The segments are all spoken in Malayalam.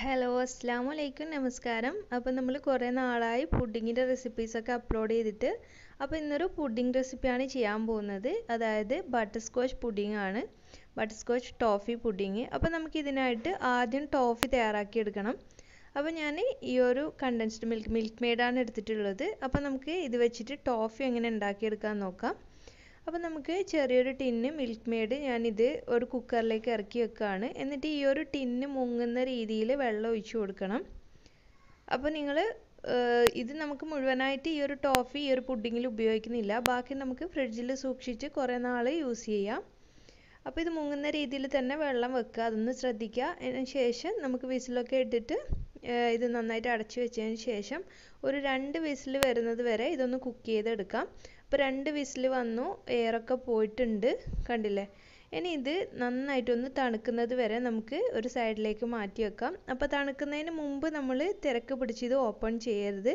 ഹലോ അസ്സാം വലൈക്കും നമസ്കാരം അപ്പോൾ നമ്മൾ കുറേ നാളായി പുഡിങ്ങിൻ്റെ റെസിപ്പീസൊക്കെ അപ്ലോഡ് ചെയ്തിട്ട് അപ്പോൾ ഇന്നൊരു പുഡിംഗ് റെസിപ്പിയാണ് ചെയ്യാൻ പോകുന്നത് അതായത് ബട്ടർ സ്കോച്ച് പുഡിംഗ് ആണ് ബട്ടർ സ്കോച്ച് ടോഫി പുഡിംഗ് അപ്പോൾ നമുക്ക് ഇതിനായിട്ട് ആദ്യം ടോഫി തയ്യാറാക്കി എടുക്കണം അപ്പോൾ ഞാൻ ഈ ഒരു കണ്ടൻസ്ഡ് മിൽക്ക് മിൽക്ക് മെയ്ഡാണ് എടുത്തിട്ടുള്ളത് അപ്പോൾ നമുക്ക് ഇത് വെച്ചിട്ട് ടോഫി എങ്ങനെ ഉണ്ടാക്കിയെടുക്കാൻ നോക്കാം അപ്പോൾ നമുക്ക് ചെറിയൊരു ടിന്ന് മിൽക്ക് മെയ്ഡ് ഞാനിത് ഒരു കുക്കറിലേക്ക് ഇറക്കി വെക്കുകയാണ് എന്നിട്ട് ഈ ഒരു ടിന്ന് മുങ്ങുന്ന രീതിയിൽ വെള്ളം ഒഴിച്ചു കൊടുക്കണം അപ്പോൾ നിങ്ങൾ ഇത് നമുക്ക് മുഴുവനായിട്ട് ഈ ഒരു ടോഫി ഈ ഒരു പുഡിങ്ങിൽ ഉപയോഗിക്കുന്നില്ല ബാക്കി നമുക്ക് ഫ്രിഡ്ജിൽ സൂക്ഷിച്ച് കുറേ നാൾ യൂസ് ചെയ്യാം അപ്പോൾ ഇത് മുങ്ങുന്ന രീതിയിൽ തന്നെ വെള്ളം വെക്കുക അതൊന്ന് ശ്രദ്ധിക്കുക അതിന് ശേഷം നമുക്ക് വിസിലൊക്കെ ഇട്ടിട്ട് ഇത് നന്നായിട്ട് അടച്ചു വെച്ചതിന് ശേഷം ഒരു രണ്ട് വിസിൽ വരുന്നത് വരെ ഇതൊന്ന് കുക്ക് ചെയ്തെടുക്കാം അപ്പോൾ രണ്ട് വിസിൽ വന്നു എയറൊക്കെ പോയിട്ടുണ്ട് കണ്ടില്ലേ ഇനി ഇത് നന്നായിട്ടൊന്ന് തണുക്കുന്നത് വരെ നമുക്ക് ഒരു സൈഡിലേക്ക് മാറ്റി വെക്കാം അപ്പോൾ തണുക്കുന്നതിന് മുമ്പ് നമ്മൾ തിരക്ക് പിടിച്ച് ഇത് ഓപ്പൺ ചെയ്യരുത്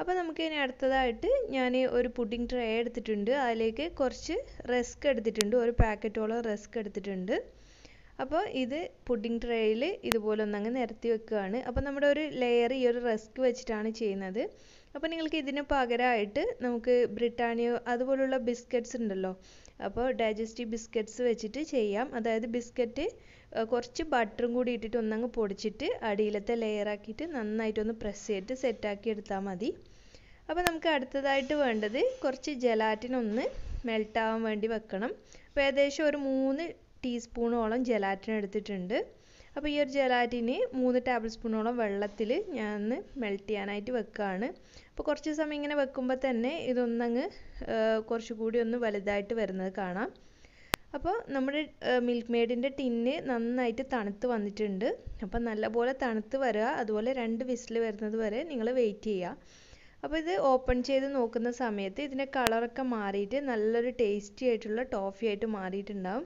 അപ്പോൾ നമുക്ക് ഇനി അടുത്തതായിട്ട് ഞാൻ ഒരു പുഡിംഗ് ട്രേ എടുത്തിട്ടുണ്ട് അതിലേക്ക് കുറച്ച് റസ്ക് എടുത്തിട്ടുണ്ട് ഒരു പാക്കറ്റോളം റസ്ക് എടുത്തിട്ടുണ്ട് അപ്പോൾ ഇത് പുഡിംഗ് ട്രേയിൽ ഇതുപോലെ ഒന്നങ്ങ് നിരത്തി വെക്കുകയാണ് അപ്പോൾ നമ്മുടെ ഒരു ലെയർ ഈ ഒരു റസ്ക് വെച്ചിട്ടാണ് ചെയ്യുന്നത് അപ്പോൾ നിങ്ങൾക്ക് ഇതിന് പകരമായിട്ട് നമുക്ക് ബ്രിട്ടാനിയോ അതുപോലുള്ള ബിസ്ക്കറ്റ്സ് ഉണ്ടല്ലോ അപ്പോൾ ഡൈജസ്റ്റീവ് ബിസ്ക്കറ്റ്സ് വെച്ചിട്ട് ചെയ്യാം അതായത് ബിസ്ക്കറ്റ് കുറച്ച് ബട്ടറും കൂടി ഇട്ടിട്ട് ഒന്നങ്ങ് പൊടിച്ചിട്ട് അടിയിലത്തെ ലെയർ ആക്കിയിട്ട് നന്നായിട്ടൊന്ന് പ്രസ് ചെയ്തിട്ട് സെറ്റാക്കി എടുത്താൽ മതി അപ്പോൾ നമുക്ക് അടുത്തതായിട്ട് വേണ്ടത് കുറച്ച് ജലാറ്റിനൊന്ന് ഒന്ന് മെൽട്ടാവാൻ വേണ്ടി വെക്കണം അപ്പോൾ ഏകദേശം ഒരു മൂന്ന് ടീസ്പൂണോളം ജലാറ്റിൻ എടുത്തിട്ടുണ്ട് അപ്പോൾ ഈ ഒരു ജലാറ്റിന് മൂന്ന് ടേബിൾ സ്പൂണോളം വെള്ളത്തിൽ ഞാൻ ഒന്ന് മെൽറ്റ് ചെയ്യാനായിട്ട് വെക്കുകയാണ് അപ്പോൾ കുറച്ച് സമയം ഇങ്ങനെ വെക്കുമ്പോൾ തന്നെ ഇതൊന്നങ്ങ് കുറച്ചുകൂടി ഒന്ന് വലുതായിട്ട് വരുന്നത് കാണാം അപ്പോൾ നമ്മുടെ മിൽക്ക് മെയ്ഡിൻ്റെ ടിന്ന് നന്നായിട്ട് തണുത്ത് വന്നിട്ടുണ്ട് അപ്പോൾ നല്ലപോലെ തണുത്ത് വരിക അതുപോലെ രണ്ട് വിസിൽ വരുന്നത് വരെ നിങ്ങൾ വെയിറ്റ് ചെയ്യുക അപ്പോൾ ഇത് ഓപ്പൺ ചെയ്ത് നോക്കുന്ന സമയത്ത് ഇതിൻ്റെ കളറൊക്കെ മാറിയിട്ട് നല്ലൊരു ടേസ്റ്റി ആയിട്ടുള്ള ടോഫി ആയിട്ട് മാറിയിട്ടുണ്ടാവും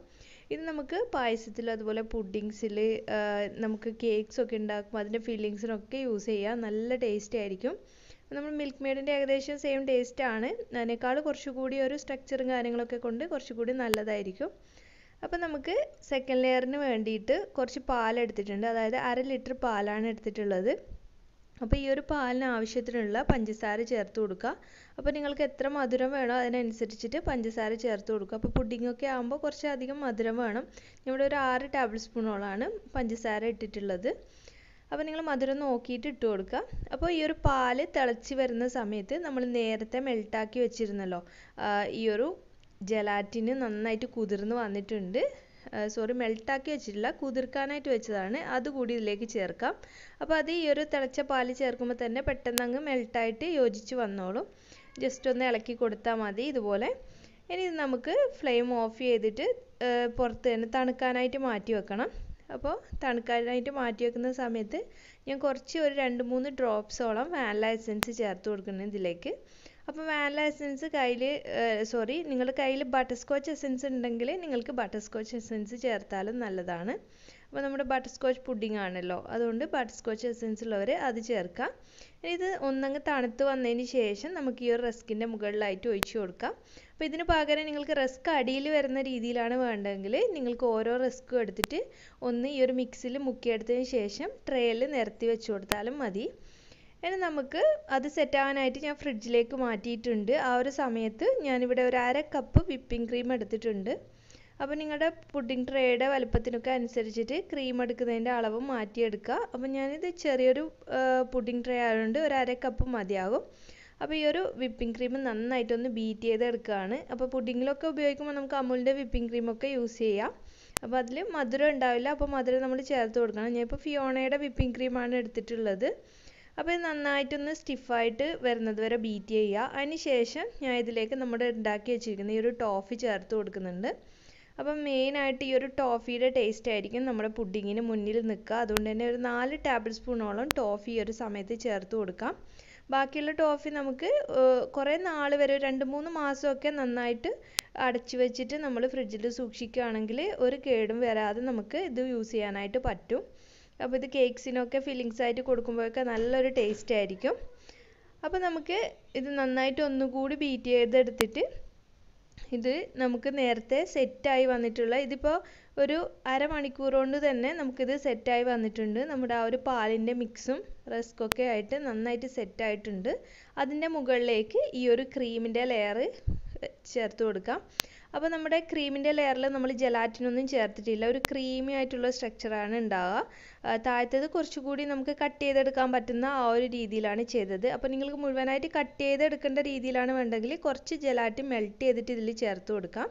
ഇത് നമുക്ക് പായസത്തിൽ അതുപോലെ പുഡിങ്സിൽ നമുക്ക് കേക്ക്സ് ഒക്കെ ഉണ്ടാക്കുമ്പോൾ അതിൻ്റെ ഫില്ലിങ്സിനൊക്കെ യൂസ് ചെയ്യാം നല്ല ടേസ്റ്റി ആയിരിക്കും നമ്മൾ മിൽക്ക് മെയ്ഡിൻ്റെ ഏകദേശം സെയിം ടേസ്റ്റ് ആണ് അതിനേക്കാൾ കുറച്ചുകൂടി ഒരു സ്ട്രക്ചറും കാര്യങ്ങളൊക്കെ കൊണ്ട് കുറച്ചുകൂടി നല്ലതായിരിക്കും അപ്പോൾ നമുക്ക് സെക്കൻഡ് ലെയറിന് വേണ്ടിയിട്ട് കുറച്ച് പാൽ എടുത്തിട്ടുണ്ട് അതായത് അര ലിറ്റർ പാലാണ് എടുത്തിട്ടുള്ളത് അപ്പോൾ ഈ ഒരു പാലിന് ആവശ്യത്തിനുള്ള പഞ്ചസാര ചേർത്ത് കൊടുക്കുക അപ്പോൾ നിങ്ങൾക്ക് എത്ര മധുരം വേണോ അതിനനുസരിച്ചിട്ട് പഞ്ചസാര ചേർത്ത് കൊടുക്കുക അപ്പോൾ പുഡിങ്ങൊക്കെ ആകുമ്പോൾ കുറച്ച് അധികം മധുരം വേണം ഇവിടെ ഒരു ആറ് ടേബിൾ സ്പൂണോളാണ് പഞ്ചസാര ഇട്ടിട്ടുള്ളത് അപ്പോൾ നിങ്ങൾ മധുരം നോക്കിയിട്ട് ഇട്ട് കൊടുക്കുക അപ്പോൾ ഈ ഒരു പാല് തിളച്ച് വരുന്ന സമയത്ത് നമ്മൾ നേരത്തെ മെൽട്ടാക്കി വെച്ചിരുന്നല്ലോ ഈ ഒരു ജലാറ്റിന് നന്നായിട്ട് കുതിർന്ന് വന്നിട്ടുണ്ട് സോറി മെൽട്ടാക്കി വെച്ചിട്ടില്ല കുതിർക്കാനായിട്ട് വെച്ചതാണ് അതുകൂടി ഇതിലേക്ക് ചേർക്കാം അപ്പോൾ അത് ഈ ഒരു തിളച്ച പാൽ ചേർക്കുമ്പോൾ തന്നെ പെട്ടെന്ന് അങ്ങ് മെൽട്ടായിട്ട് യോജിച്ച് വന്നോളും ജസ്റ്റ് ഒന്ന് ഇളക്കി കൊടുത്താൽ മതി ഇതുപോലെ ഇനി നമുക്ക് ഫ്ലെയിം ഓഫ് ചെയ്തിട്ട് പുറത്ത് തന്നെ തണുക്കാനായിട്ട് മാറ്റി വെക്കണം അപ്പോൾ തണുക്കാനായിട്ട് മാറ്റി വെക്കുന്ന സമയത്ത് ഞാൻ കുറച്ച് ഒരു രണ്ട് മൂന്ന് ഡ്രോപ്സോളം വാനില എസൻസ് ചേർത്ത് കൊടുക്കുന്നുണ്ട് ഇതിലേക്ക് അപ്പോൾ വാനില എസൻസ് കയ്യിൽ സോറി നിങ്ങളുടെ കയ്യിൽ സ്കോച്ച് എസൻസ് ഉണ്ടെങ്കിൽ നിങ്ങൾക്ക് സ്കോച്ച് എസൻസ് ചേർത്താലും നല്ലതാണ് അപ്പോൾ നമ്മുടെ സ്കോച്ച് പുഡിംഗ് ആണല്ലോ അതുകൊണ്ട് സ്കോച്ച് എസൻസ് ഉള്ളവർ അത് ചേർക്കാം ഇത് ഒന്നങ്ങ് തണുത്ത് വന്നതിന് ശേഷം നമുക്ക് ഈ ഒരു റസ്കിൻ്റെ മുകളിലായിട്ട് ഒഴിച്ചു കൊടുക്കാം അപ്പോൾ ഇതിന് പകരം നിങ്ങൾക്ക് റസ്ക് അടിയിൽ വരുന്ന രീതിയിലാണ് വേണ്ടതെങ്കിൽ നിങ്ങൾക്ക് ഓരോ റസ്ക്കും എടുത്തിട്ട് ഒന്ന് ഈ ഒരു മുക്കി മുക്കിയെടുത്തതിന് ശേഷം ട്രേയിൽ നിരത്തി വെച്ച് കൊടുത്താലും മതി ഇനി നമുക്ക് അത് സെറ്റാവാനായിട്ട് ഞാൻ ഫ്രിഡ്ജിലേക്ക് മാറ്റിയിട്ടുണ്ട് ആ ഒരു സമയത്ത് ഞാനിവിടെ ഒരു അര കപ്പ് വിപ്പിംഗ് ക്രീം എടുത്തിട്ടുണ്ട് അപ്പോൾ നിങ്ങളുടെ പുഡിംഗ് ട്രേയുടെ വലുപ്പത്തിനൊക്കെ അനുസരിച്ചിട്ട് ക്രീം എടുക്കുന്നതിൻ്റെ അളവ് മാറ്റിയെടുക്കുക അപ്പോൾ ഞാനിത് ചെറിയൊരു പുഡിംഗ് ട്രേ ആയതുകൊണ്ട് ഒരു അര കപ്പ് മതിയാകും അപ്പോൾ ഈ ഒരു വിപ്പിംഗ് ക്രീം നന്നായിട്ടൊന്ന് ബീറ്റ് ചെയ്തെടുക്കുകയാണ് അപ്പോൾ പുഡിങ്ങിലൊക്കെ ഉപയോഗിക്കുമ്പോൾ നമുക്ക് അമുലിൻ്റെ വിപ്പിംഗ് ക്രീമൊക്കെ യൂസ് ചെയ്യാം അപ്പോൾ അതിൽ മധുരം ഉണ്ടാവില്ല അപ്പോൾ മധുരം നമ്മൾ ചേർത്ത് കൊടുക്കണം ഞാനിപ്പോൾ ഫിയോണയുടെ വിപ്പിംഗ് ക്രീമാണ് എടുത്തിട്ടുള്ളത് അപ്പോൾ ഇത് നന്നായിട്ടൊന്ന് സ്റ്റിഫായിട്ട് വരുന്നത് വരെ ബീറ്റ് ചെയ്യുക അതിന് ശേഷം ഞാൻ ഇതിലേക്ക് നമ്മുടെ ഉണ്ടാക്കി വെച്ചിരിക്കുന്ന ഈ ഒരു ടോഫി ചേർത്ത് കൊടുക്കുന്നുണ്ട് അപ്പം മെയിനായിട്ട് ഈ ഒരു ടോഫിയുടെ ടേസ്റ്റ് ആയിരിക്കും നമ്മുടെ പുഡിങ്ങിന് മുന്നിൽ നിൽക്കുക അതുകൊണ്ട് തന്നെ ഒരു നാല് ടേബിൾ സ്പൂണോളം ടോഫി ഈ ഒരു സമയത്ത് ചേർത്ത് കൊടുക്കാം ബാക്കിയുള്ള ടോഫി നമുക്ക് കുറേ നാൾ വരെ രണ്ട് മൂന്ന് മാസമൊക്കെ നന്നായിട്ട് അടച്ചു വെച്ചിട്ട് നമ്മൾ ഫ്രിഡ്ജിൽ സൂക്ഷിക്കുകയാണെങ്കിൽ ഒരു കേടും വരാതെ നമുക്ക് ഇത് യൂസ് ചെയ്യാനായിട്ട് പറ്റും അപ്പോൾ ഇത് കേക്ക്സിനൊക്കെ ഫില്ലിങ്സ് ആയിട്ട് കൊടുക്കുമ്പോഴൊക്കെ നല്ലൊരു ടേസ്റ്റ് ആയിരിക്കും അപ്പോൾ നമുക്ക് ഇത് നന്നായിട്ട് ഒന്നുകൂടി ബീറ്റ് ചെയ്തെടുത്തിട്ട് ഇത് നമുക്ക് നേരത്തെ സെറ്റായി വന്നിട്ടുള്ള ഇതിപ്പോൾ ഒരു മണിക്കൂർ കൊണ്ട് തന്നെ നമുക്കിത് സെറ്റായി വന്നിട്ടുണ്ട് നമ്മുടെ ആ ഒരു പാലിൻ്റെ മിക്സും ഒക്കെ ആയിട്ട് നന്നായിട്ട് സെറ്റായിട്ടുണ്ട് അതിൻ്റെ മുകളിലേക്ക് ഈ ഒരു ക്രീമിൻ്റെ ലെയർ ചേർത്ത് കൊടുക്കാം അപ്പോൾ നമ്മുടെ ക്രീമിൻ്റെ ലെയറിൽ നമ്മൾ ജലാറ്റിനൊന്നും ചേർത്തിട്ടില്ല ഒരു ക്രീമി ആയിട്ടുള്ള സ്ട്രക്ചറാണ് ഉണ്ടാവുക താഴത്തേത് കുറച്ചുകൂടി നമുക്ക് കട്ട് ചെയ്തെടുക്കാൻ പറ്റുന്ന ആ ഒരു രീതിയിലാണ് ചെയ്തത് അപ്പോൾ നിങ്ങൾക്ക് മുഴുവനായിട്ട് കട്ട് ചെയ്തെടുക്കേണ്ട രീതിയിലാണ് വേണ്ടെങ്കിൽ കുറച്ച് ജലാറ്റിൻ മെൽറ്റ് ചെയ്തിട്ട് ഇതിൽ ചേർത്ത് കൊടുക്കാം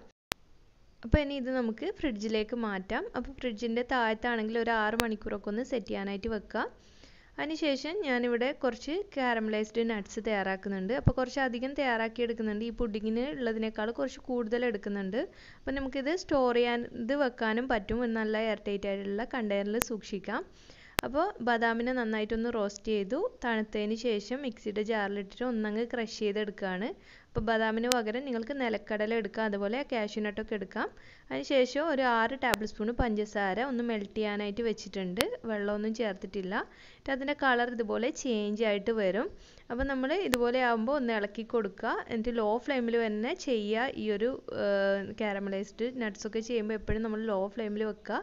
അപ്പോൾ ഇനി ഇത് നമുക്ക് ഫ്രിഡ്ജിലേക്ക് മാറ്റാം അപ്പോൾ ഫ്രിഡ്ജിൻ്റെ താഴത്താണെങ്കിൽ ഒരു ആറ് മണിക്കൂറൊക്കെ ഒന്ന് സെറ്റ് ചെയ്യാനായിട്ട് വെക്കുക അതിനുശേഷം ഞാനിവിടെ കുറച്ച് കാരമലൈസ്ഡ് നട്ട്സ് തയ്യാറാക്കുന്നുണ്ട് അപ്പോൾ കുറച്ച് അധികം തയ്യാറാക്കി എടുക്കുന്നുണ്ട് ഈ പുഡിങ്ങിന് ഉള്ളതിനേക്കാൾ കുറച്ച് കൂടുതൽ എടുക്കുന്നുണ്ട് അപ്പോൾ നമുക്കിത് സ്റ്റോർ ചെയ്യാൻ ഇത് വെക്കാനും പറ്റും നല്ല എയർ ടൈറ്റ് ആയിട്ടുള്ള കണ്ടെയ്നറിൽ സൂക്ഷിക്കാം അപ്പോൾ ബദാമിനെ നന്നായിട്ടൊന്ന് റോസ്റ്റ് ചെയ്തു തണുത്തതിന് ശേഷം മിക്സിയുടെ ജാറിലിട്ടിട്ട് ഒന്നങ്ങ് ക്രഷ് ചെയ്തെടുക്കുകയാണ് അപ്പോൾ ബദാമിന് പകരം നിങ്ങൾക്ക് നിലക്കടല എടുക്കാം അതുപോലെ ഒക്കെ എടുക്കാം അതിനുശേഷം ഒരു ആറ് ടേബിൾ സ്പൂൺ പഞ്ചസാര ഒന്ന് മെൽറ്റ് ചെയ്യാനായിട്ട് വെച്ചിട്ടുണ്ട് വെള്ളമൊന്നും ചേർത്തിട്ടില്ല എന്നിട്ട് അതിൻ്റെ കളർ ഇതുപോലെ ചേഞ്ച് ആയിട്ട് വരും അപ്പോൾ നമ്മൾ ഇതുപോലെ ആകുമ്പോൾ ഒന്ന് ഇളക്കി കൊടുക്കുക എന്നിട്ട് ലോ ഫ്ലെയിമിൽ തന്നെ ചെയ്യുക ഈ ഒരു കാരമലൈസ്ഡ് ഒക്കെ ചെയ്യുമ്പോൾ എപ്പോഴും നമ്മൾ ലോ ഫ്ലെയിമിൽ വെക്കുക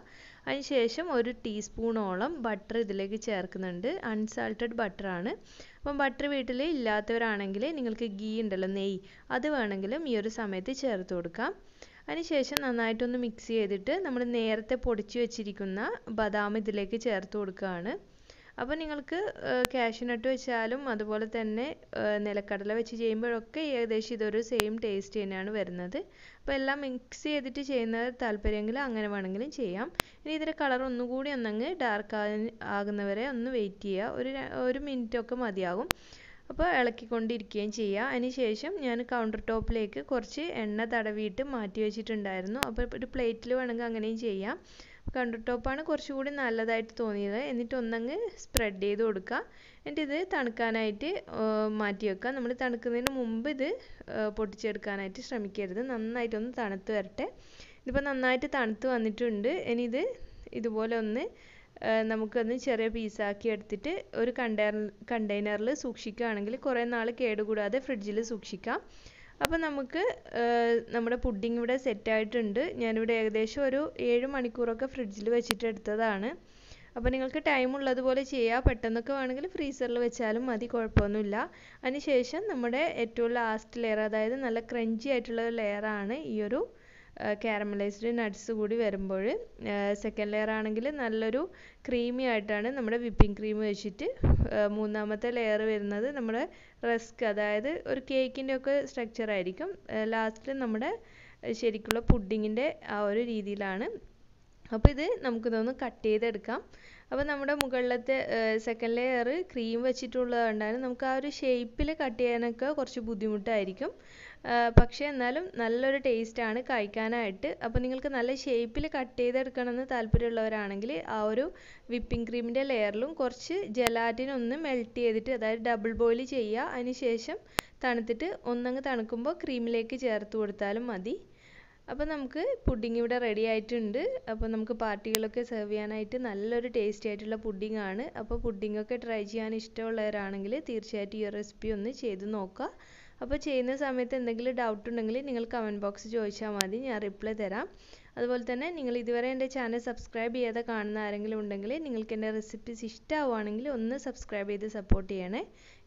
അതിനുശേഷം ഒരു ടീസ്പൂണോളം ബട്ടർ ഇതിലേക്ക് ചേർക്കുന്നുണ്ട് അൺസാൾട്ടഡ് ബട്ടറാണ് അപ്പം ബട്ടർ വീട്ടിൽ ഇല്ലാത്തവരാണെങ്കിൽ നിങ്ങൾക്ക് ഗീ ഉണ്ടല്ലോ നെയ്യ് അത് വേണമെങ്കിലും ഈ ഒരു സമയത്ത് ചേർത്ത് കൊടുക്കാം അതിനുശേഷം നന്നായിട്ടൊന്ന് മിക്സ് ചെയ്തിട്ട് നമ്മൾ നേരത്തെ പൊടിച്ച് വെച്ചിരിക്കുന്ന ബദാം ഇതിലേക്ക് ചേർത്ത് കൊടുക്കുകയാണ് അപ്പോൾ നിങ്ങൾക്ക് കാഷ്യൂനട്ട് വെച്ചാലും അതുപോലെ തന്നെ നിലക്കടല വെച്ച് ചെയ്യുമ്പോഴൊക്കെ ഏകദേശം ഇതൊരു സെയിം ടേസ്റ്റ് തന്നെയാണ് വരുന്നത് അപ്പോൾ എല്ലാം മിക്സ് ചെയ്തിട്ട് ചെയ്യുന്നത് താല്പര്യമെങ്കിൽ അങ്ങനെ വേണമെങ്കിലും ചെയ്യാം ഇനി ഇതിൻ്റെ കളർ ഒന്നുകൂടി ഒന്നങ്ങ് ഡാർക്ക് ആകുന്നവരെ ഒന്ന് വെയിറ്റ് ചെയ്യുക ഒരു ഒരു മിനിറ്റൊക്കെ മതിയാകും അപ്പോൾ ഇളക്കിക്കൊണ്ടിരിക്കുകയും ചെയ്യുക അതിനുശേഷം ഞാൻ കൗണ്ടർ ടോപ്പിലേക്ക് കുറച്ച് എണ്ണ തടവിയിട്ട് മാറ്റി വെച്ചിട്ടുണ്ടായിരുന്നു അപ്പോൾ ഒരു പ്ലേറ്റിൽ വേണമെങ്കിൽ അങ്ങനെയും ചെയ്യാം കണ്ടിട്ടോപ്പാണ് കുറച്ചുകൂടി നല്ലതായിട്ട് തോന്നിയത് എന്നിട്ട് ഒന്നങ്ങ് സ്പ്രെഡ് ചെയ്ത് കൊടുക്കുക എന്നിട്ട് ഇത് തണുക്കാനായിട്ട് മാറ്റി വെക്കുക നമ്മൾ തണുക്കുന്നതിന് മുമ്പ് ഇത് പൊട്ടിച്ചെടുക്കാനായിട്ട് ശ്രമിക്കരുത് നന്നായിട്ടൊന്ന് തണുത്ത് വരട്ടെ ഇതിപ്പോൾ നന്നായിട്ട് തണുത്ത് വന്നിട്ടുണ്ട് ഇനി ഇത് ഇതുപോലെ ഒന്ന് നമുക്കൊന്ന് ചെറിയ പീസാക്കി എടുത്തിട്ട് ഒരു കണ്ടെയ്നർ കണ്ടെയ്നറിൽ സൂക്ഷിക്കുകയാണെങ്കിൽ കുറേ നാൾ കേടുകൂടാതെ ഫ്രിഡ്ജിൽ സൂക്ഷിക്കാം അപ്പോൾ നമുക്ക് നമ്മുടെ പുഡിംഗ് ഇവിടെ സെറ്റായിട്ടുണ്ട് ഞാനിവിടെ ഏകദേശം ഒരു ഏഴ് മണിക്കൂറൊക്കെ ഫ്രിഡ്ജിൽ വെച്ചിട്ട് എടുത്തതാണ് അപ്പോൾ നിങ്ങൾക്ക് ടൈം ഉള്ളതുപോലെ ചെയ്യാം പെട്ടെന്നൊക്കെ വേണമെങ്കിൽ ഫ്രീസറിൽ വെച്ചാലും മതി കുഴപ്പമൊന്നുമില്ല അതിനുശേഷം നമ്മുടെ ഏറ്റവും ലാസ്റ്റ് ലെയർ അതായത് നല്ല ക്രഞ്ചി ആയിട്ടുള്ള ലെയറാണ് ഈ ഒരു ക്യാരമലൈസ്ഡ് നട്ട്സ് കൂടി വരുമ്പോൾ സെക്കൻഡ് ലെയർ ആണെങ്കിൽ നല്ലൊരു ക്രീമി ആയിട്ടാണ് നമ്മുടെ വിപ്പിംഗ് ക്രീം വെച്ചിട്ട് മൂന്നാമത്തെ ലെയർ വരുന്നത് നമ്മുടെ റസ്ക് അതായത് ഒരു കേക്കിൻ്റെ ഒക്കെ സ്ട്രക്ചർ ആയിരിക്കും ലാസ്റ്റിൽ നമ്മുടെ ശരിക്കുള്ള പുഡിങ്ങിൻ്റെ ആ ഒരു രീതിയിലാണ് അപ്പോൾ ഇത് നമുക്ക് നമുക്കിതൊന്ന് കട്ട് ചെയ്തെടുക്കാം അപ്പോൾ നമ്മുടെ മുകളിലത്തെ സെക്കൻഡ് ലെയർ ക്രീം വെച്ചിട്ടുള്ളത് കൊണ്ടാണ് നമുക്ക് ആ ഒരു ഷേപ്പിൽ കട്ട് ചെയ്യാനൊക്കെ കുറച്ച് ബുദ്ധിമുട്ടായിരിക്കും പക്ഷേ എന്നാലും നല്ലൊരു ടേസ്റ്റാണ് കഴിക്കാനായിട്ട് അപ്പോൾ നിങ്ങൾക്ക് നല്ല ഷേപ്പിൽ കട്ട് ചെയ്തെടുക്കണമെന്ന് താല്പര്യമുള്ളവരാണെങ്കിൽ ആ ഒരു വിപ്പിംഗ് ക്രീമിൻ്റെ ലെയറിലും കുറച്ച് ജലാറ്റിൻ ഒന്ന് മെൽറ്റ് ചെയ്തിട്ട് അതായത് ഡബിൾ ബോയിൽ ചെയ്യുക അതിന് ശേഷം തണുത്തിട്ട് ഒന്നങ്ങ് തണുക്കുമ്പോൾ ക്രീമിലേക്ക് ചേർത്ത് കൊടുത്താലും മതി അപ്പോൾ നമുക്ക് പുഡിംഗ് ഇവിടെ റെഡി ആയിട്ടുണ്ട് അപ്പോൾ നമുക്ക് പാർട്ടികളൊക്കെ സെർവ് ചെയ്യാനായിട്ട് നല്ലൊരു ടേസ്റ്റി ആയിട്ടുള്ള പുഡിംഗ് ആണ് അപ്പോൾ പുഡിംഗ് ഒക്കെ ട്രൈ ചെയ്യാൻ ഇഷ്ടമുള്ളവരാണെങ്കിൽ തീർച്ചയായിട്ടും ഈ റെസിപ്പി ഒന്ന് ചെയ്ത് നോക്കുക അപ്പോൾ ചെയ്യുന്ന സമയത്ത് എന്തെങ്കിലും ഡൗട്ട് ഉണ്ടെങ്കിൽ നിങ്ങൾ കമൻറ്റ് ബോക്സ് ചോദിച്ചാൽ മതി ഞാൻ റിപ്ലൈ തരാം അതുപോലെ തന്നെ നിങ്ങൾ ഇതുവരെ എൻ്റെ ചാനൽ സബ്സ്ക്രൈബ് ചെയ്യാതെ കാണുന്ന ആരെങ്കിലും ഉണ്ടെങ്കിൽ നിങ്ങൾക്ക് എൻ്റെ റെസിപ്പീസ് ഇഷ്ടമാവുകയാണെങ്കിൽ ഒന്ന് സബ്സ്ക്രൈബ് ചെയ്ത് സപ്പോർട്ട് ചെയ്യണേ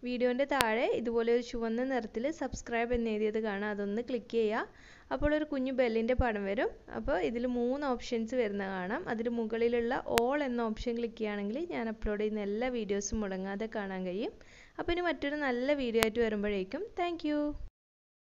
വീഡിയോൻ്റെ താഴെ ഇതുപോലെ ഒരു ചുവന്ന നിറത്തിൽ സബ്സ്ക്രൈബ് എന്നെഴുതിയത് കാണാം അതൊന്ന് ക്ലിക്ക് ചെയ്യുക അപ്പോൾ ഒരു കുഞ്ഞു ബെല്ലിൻ്റെ പടം വരും അപ്പോൾ ഇതിൽ മൂന്ന് ഓപ്ഷൻസ് വരുന്ന കാണാം അതിൽ മുകളിലുള്ള ഓൾ എന്ന ഓപ്ഷൻ ക്ലിക്ക് ചെയ്യുകയാണെങ്കിൽ ഞാൻ അപ്ലോഡ് ചെയ്യുന്ന എല്ലാ വീഡിയോസും മുടങ്ങാതെ കാണാൻ കഴിയും അപ്പോൾ ഇനി മറ്റൊരു നല്ല വീഡിയോ ആയിട്ട് വരുമ്പോഴേക്കും താങ്ക്